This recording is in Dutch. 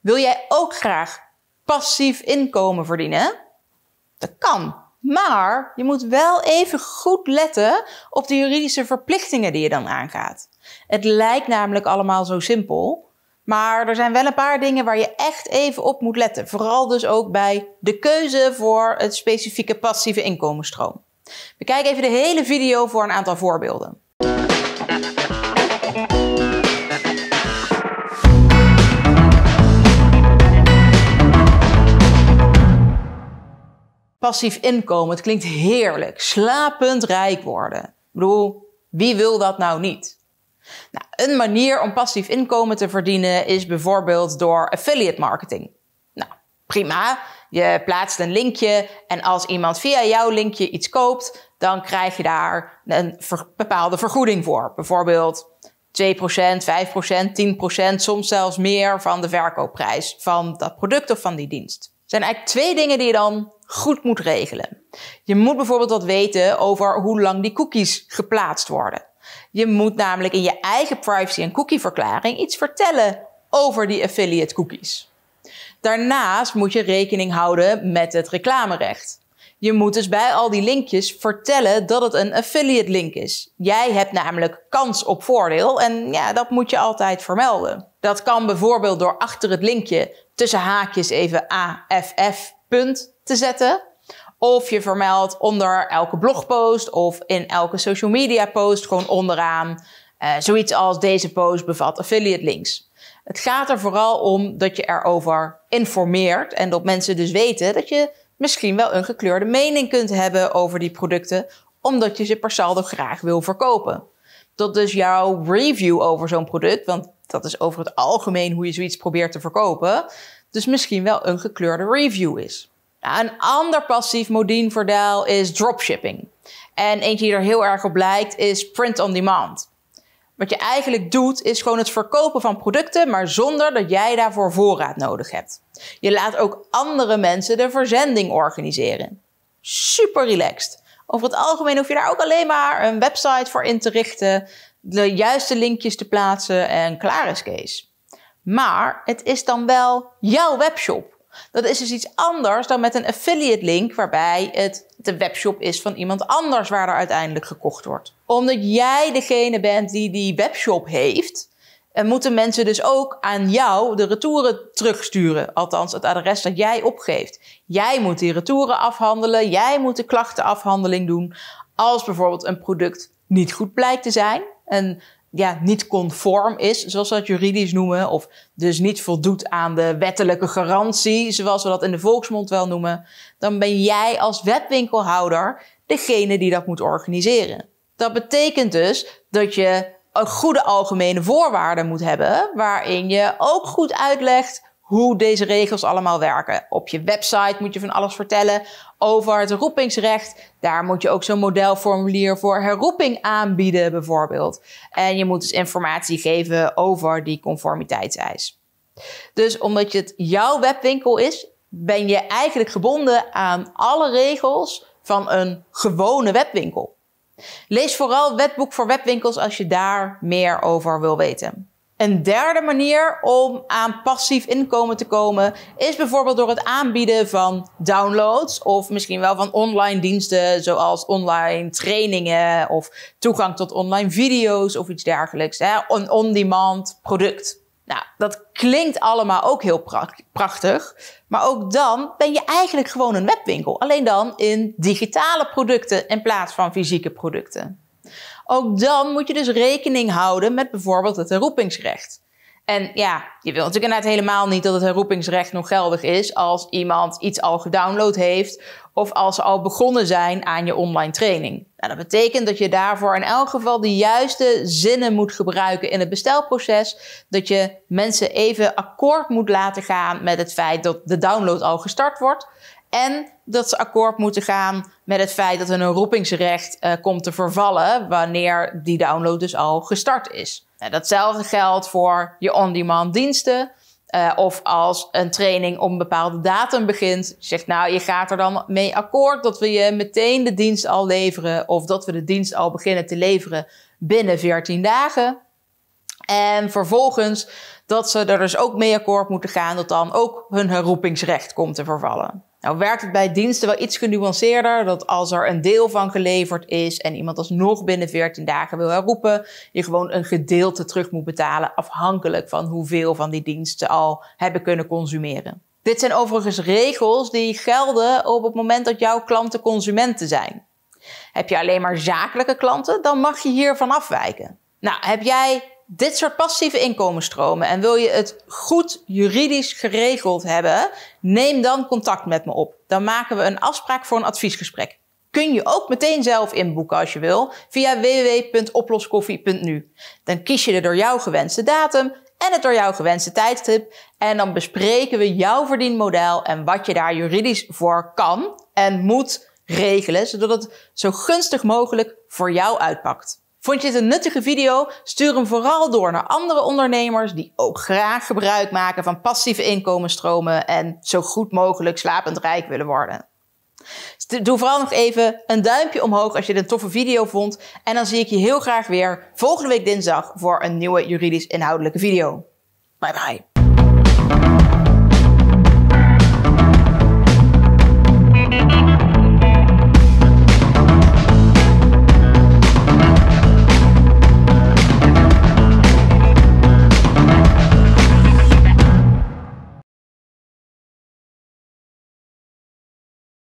Wil jij ook graag passief inkomen verdienen? Dat kan. Maar je moet wel even goed letten op de juridische verplichtingen die je dan aangaat. Het lijkt namelijk allemaal zo simpel. Maar er zijn wel een paar dingen waar je echt even op moet letten. Vooral dus ook bij de keuze voor het specifieke passieve inkomensstroom. Bekijk even de hele video voor een aantal voorbeelden. passief inkomen. Het klinkt heerlijk. Slapend rijk worden. Ik bedoel, wie wil dat nou niet? Nou, een manier om passief inkomen te verdienen is bijvoorbeeld door affiliate marketing. Nou, prima. Je plaatst een linkje en als iemand via jouw linkje iets koopt, dan krijg je daar een bepaalde vergoeding voor. Bijvoorbeeld 2%, 5%, 10%, soms zelfs meer van de verkoopprijs van dat product of van die dienst zijn eigenlijk twee dingen die je dan goed moet regelen. Je moet bijvoorbeeld wat weten over hoe lang die cookies geplaatst worden. Je moet namelijk in je eigen privacy- en cookieverklaring iets vertellen over die affiliate cookies. Daarnaast moet je rekening houden met het reclamerecht. Je moet dus bij al die linkjes vertellen dat het een affiliate link is. Jij hebt namelijk kans op voordeel en ja, dat moet je altijd vermelden. Dat kan bijvoorbeeld door achter het linkje tussen haakjes even AFF punt te zetten. Of je vermeldt onder elke blogpost of in elke social media post gewoon onderaan. Eh, zoiets als deze post bevat affiliate links. Het gaat er vooral om dat je erover informeert en dat mensen dus weten dat je misschien wel een gekleurde mening kunt hebben over die producten, omdat je ze per saldo graag wil verkopen. Dat dus jouw review over zo'n product, want dat is over het algemeen hoe je zoiets probeert te verkopen, dus misschien wel een gekleurde review is. Nou, een ander passief modienvoordeel is dropshipping. En eentje die er heel erg op lijkt is print on demand. Wat je eigenlijk doet, is gewoon het verkopen van producten, maar zonder dat jij daarvoor voorraad nodig hebt. Je laat ook andere mensen de verzending organiseren. Super relaxed. Over het algemeen hoef je daar ook alleen maar een website voor in te richten, de juiste linkjes te plaatsen en klaar is Kees. Maar het is dan wel jouw webshop. Dat is dus iets anders dan met een affiliate link waarbij het de webshop is van iemand anders waar er uiteindelijk gekocht wordt omdat jij degene bent die die webshop heeft, en eh, moeten mensen dus ook aan jou de retouren terugsturen. Althans, het adres dat jij opgeeft. Jij moet die retouren afhandelen. Jij moet de klachtenafhandeling doen. Als bijvoorbeeld een product niet goed blijkt te zijn. En ja, niet conform is, zoals we dat juridisch noemen. Of dus niet voldoet aan de wettelijke garantie, zoals we dat in de volksmond wel noemen. Dan ben jij als webwinkelhouder degene die dat moet organiseren. Dat betekent dus dat je een goede algemene voorwaarden moet hebben, waarin je ook goed uitlegt hoe deze regels allemaal werken. Op je website moet je van alles vertellen over het roepingsrecht. Daar moet je ook zo'n modelformulier voor herroeping aanbieden, bijvoorbeeld. En je moet dus informatie geven over die conformiteitseis. Dus omdat het jouw webwinkel is, ben je eigenlijk gebonden aan alle regels van een gewone webwinkel. Lees vooral wetboek voor webwinkels als je daar meer over wil weten. Een derde manier om aan passief inkomen te komen is bijvoorbeeld door het aanbieden van downloads of misschien wel van online diensten zoals online trainingen of toegang tot online video's of iets dergelijks. Een on-demand product. Nou, dat klinkt allemaal ook heel prachtig. Maar ook dan ben je eigenlijk gewoon een webwinkel. Alleen dan in digitale producten in plaats van fysieke producten. Ook dan moet je dus rekening houden met bijvoorbeeld het herroepingsrecht. En ja, je wilt natuurlijk inderdaad helemaal niet dat het herroepingsrecht nog geldig is als iemand iets al gedownload heeft of als ze al begonnen zijn aan je online training. Nou, dat betekent dat je daarvoor in elk geval de juiste zinnen moet gebruiken in het bestelproces. Dat je mensen even akkoord moet laten gaan met het feit dat de download al gestart wordt. En dat ze akkoord moeten gaan met het feit dat hun roepingsrecht eh, komt te vervallen wanneer die download dus al gestart is. Nou, datzelfde geldt voor je on-demand diensten. Eh, of als een training op een bepaalde datum begint. zegt nou, je gaat er dan mee akkoord dat we je meteen de dienst al leveren. Of dat we de dienst al beginnen te leveren binnen 14 dagen. En vervolgens dat ze er dus ook mee akkoord moeten gaan dat dan ook hun herroepingsrecht komt te vervallen. Nou werkt het bij diensten wel iets genuanceerder, dat als er een deel van geleverd is en iemand alsnog binnen 14 dagen wil herroepen, je gewoon een gedeelte terug moet betalen afhankelijk van hoeveel van die diensten al hebben kunnen consumeren. Dit zijn overigens regels die gelden op het moment dat jouw klanten consumenten zijn. Heb je alleen maar zakelijke klanten, dan mag je hiervan afwijken. Nou, heb jij dit soort passieve inkomensstromen en wil je het goed juridisch geregeld hebben, neem dan contact met me op. Dan maken we een afspraak voor een adviesgesprek. Kun je ook meteen zelf inboeken als je wil via www.oploskoffie.nu. Dan kies je de door jou gewenste datum en het door jou gewenste tijdstip en dan bespreken we jouw verdienmodel en wat je daar juridisch voor kan en moet regelen, zodat het zo gunstig mogelijk voor jou uitpakt. Vond je dit een nuttige video? Stuur hem vooral door naar andere ondernemers die ook graag gebruik maken van passieve inkomenstromen en zo goed mogelijk slapend rijk willen worden. Doe vooral nog even een duimpje omhoog als je dit een toffe video vond. En dan zie ik je heel graag weer volgende week dinsdag voor een nieuwe juridisch inhoudelijke video. Bye bye.